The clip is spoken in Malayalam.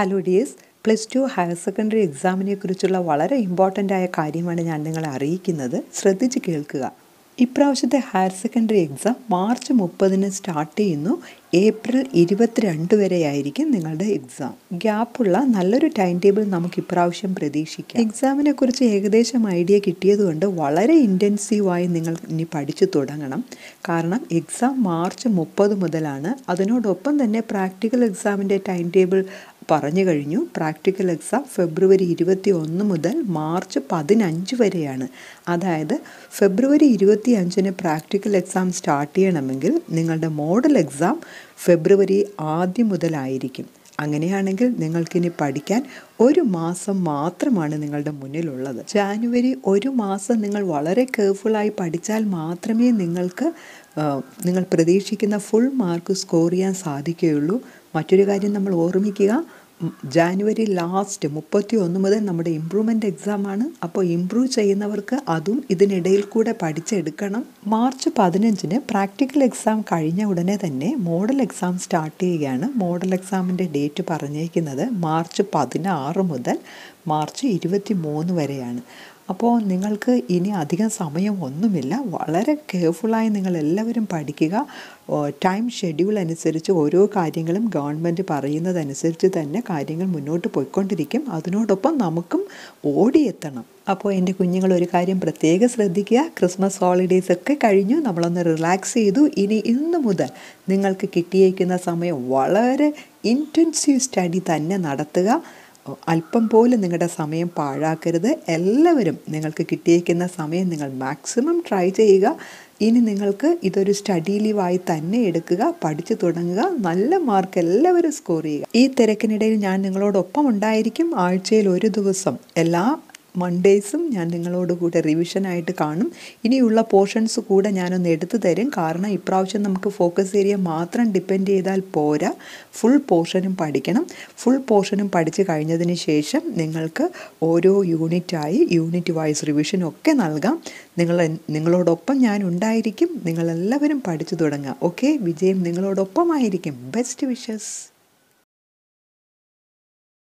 hello dears plus two higher secondary എക്സാമിനെ കുറിച്ചുള്ള വളരെ ഇമ്പോർട്ടൻ്റ് ആയ കാര്യമാണ് ഞാൻ നിങ്ങളെ അറിയിക്കുന്നത് ശ്രദ്ധിച്ച് കേൾക്കുക ഇപ്രാവശ്യത്തെ ഹയർ സെക്കൻഡറി എക്സാം മാർച്ച് മുപ്പതിന് സ്റ്റാർട്ട് ചെയ്യുന്നു ഏപ്രിൽ ഇരുപത്തിരണ്ട് വരെയായിരിക്കും നിങ്ങളുടെ എക്സാം ഗ്യാപ്പുള്ള നല്ലൊരു ടൈം ടേബിൾ നമുക്ക് ഇപ്രാവശ്യം പ്രതീക്ഷിക്കാം എക്സാമിനെ കുറിച്ച് ഏകദേശം ഐഡിയ കിട്ടിയതുകൊണ്ട് വളരെ ഇൻറ്റൻസീവായി നിങ്ങൾ ഇനി പഠിച്ചു തുടങ്ങണം കാരണം എക്സാം മാർച്ച് മുപ്പത് മുതലാണ് അതിനോടൊപ്പം തന്നെ പ്രാക്ടിക്കൽ എക്സാമിൻ്റെ ടൈം ടേബിൾ പറഞ്ഞു കഴിഞ്ഞു പ്രാക്ടിക്കൽ എക്സാം ഫെബ്രുവരി ഇരുപത്തി ഒന്ന് മുതൽ മാർച്ച് പതിനഞ്ച് വരെയാണ് അതായത് ഫെബ്രുവരി ഇരുപത്തി അഞ്ചിന് പ്രാക്ടിക്കൽ എക്സാം സ്റ്റാർട്ട് ചെയ്യണമെങ്കിൽ നിങ്ങളുടെ മോഡൽ എക്സാം ഫെബ്രുവരി ആദ്യം മുതലായിരിക്കും അങ്ങനെയാണെങ്കിൽ നിങ്ങൾക്കിനി പഠിക്കാൻ ഒരു മാസം മാത്രമാണ് നിങ്ങളുടെ മുന്നിലുള്ളത് ജാനുവരി ഒരു മാസം നിങ്ങൾ വളരെ കെയർഫുള്ളായി പഠിച്ചാൽ മാത്രമേ നിങ്ങൾക്ക് നിങ്ങൾ പ്രതീക്ഷിക്കുന്ന ഫുൾ മാർക്ക് സ്കോർ ചെയ്യാൻ സാധിക്കുകയുള്ളൂ മറ്റൊരു കാര്യം നമ്മൾ ഓർമ്മിക്കുക ജാനുവരി ലാസ്റ്റ് മുപ്പത്തി ഒന്ന് മുതൽ നമ്മുടെ ഇമ്പ്രൂവ്മെൻ്റ് എക്സാമാണ് അപ്പോൾ ഇമ്പ്രൂവ് ചെയ്യുന്നവർക്ക് അതും ഇതിനിടയിൽ കൂടെ പഠിച്ചെടുക്കണം മാർച്ച് പതിനഞ്ചിന് പ്രാക്ടിക്കൽ എക്സാം കഴിഞ്ഞ ഉടനെ തന്നെ മോഡൽ എക്സാം സ്റ്റാർട്ട് ചെയ്യുകയാണ് മോഡൽ എക്സാമിൻ്റെ ഡേറ്റ് പറഞ്ഞേക്കുന്നത് മാർച്ച് പതിനാറ് മുതൽ മാർച്ച് ഇരുപത്തി മൂന്ന് വരെയാണ് അപ്പോൾ നിങ്ങൾക്ക് ഇനി അധികം സമയം ഒന്നുമില്ല വളരെ കെയർഫുള്ളായി എല്ലാവരും പഠിക്കുക ടൈം ഷെഡ്യൂൾ അനുസരിച്ച് ഓരോ കാര്യങ്ങളും ഗവൺമെൻറ് പറയുന്നതനുസരിച്ച് തന്നെ കാര്യങ്ങൾ മുന്നോട്ട് പോയിക്കൊണ്ടിരിക്കും അതിനോടൊപ്പം നമുക്കും ഓടിയെത്തണം അപ്പോൾ എൻ്റെ കുഞ്ഞുങ്ങൾ ഒരു കാര്യം പ്രത്യേകം ശ്രദ്ധിക്കുക ക്രിസ്മസ് ഹോളിഡേയ്സ് ഒക്കെ കഴിഞ്ഞു നമ്മളൊന്ന് റിലാക്സ് ചെയ്തു ഇനി ഇന്ന് മുതൽ നിങ്ങൾക്ക് കിട്ടിയേക്കുന്ന സമയം വളരെ ഇൻറ്റൻസീവ് സ്റ്റഡി തന്നെ നടത്തുക അല്പം പോലും നിങ്ങളുടെ സമയം പാഴാക്കരുത് എല്ലാവരും നിങ്ങൾക്ക് കിട്ടിയിരിക്കുന്ന സമയം നിങ്ങൾ മാക്സിമം ട്രൈ ചെയ്യുക ഇനി നിങ്ങൾക്ക് ഇതൊരു സ്റ്റഡി ലീവായി തന്നെ എടുക്കുക പഠിച്ചു തുടങ്ങുക നല്ല മാർക്ക് എല്ലാവരും സ്കോർ ചെയ്യുക ഈ തിരക്കിനിടയിൽ ഞാൻ നിങ്ങളോടൊപ്പം ഉണ്ടായിരിക്കും ആഴ്ചയിൽ ഒരു ദിവസം എല്ലാ മൺഡേയ്സും ഞാൻ നിങ്ങളോട് കൂടെ റിവിഷനായിട്ട് കാണും ഇനിയുള്ള പോർഷൻസ് കൂടെ ഞാനൊന്ന് എടുത്തു തരും കാരണം ഇപ്രാവശ്യം നമുക്ക് ഫോക്കസ് ഏരിയ മാത്രം ഡിപ്പെൻഡ് ചെയ്താൽ പോരാ ഫുൾ പോർഷനും പഠിക്കണം ഫുൾ പോർഷനും പഠിച്ചു കഴിഞ്ഞതിന് ശേഷം നിങ്ങൾക്ക് ഓരോ യൂണിറ്റായി യൂണിറ്റ് വൈസ് റിവിഷനൊക്കെ നൽകാം നിങ്ങൾ നിങ്ങളോടൊപ്പം ഞാൻ ഉണ്ടായിരിക്കും നിങ്ങളെല്ലാവരും പഠിച്ചു തുടങ്ങുക ഓക്കെ വിജയം നിങ്ങളോടൊപ്പമായിരിക്കും ബെസ്റ്റ് വിഷസ്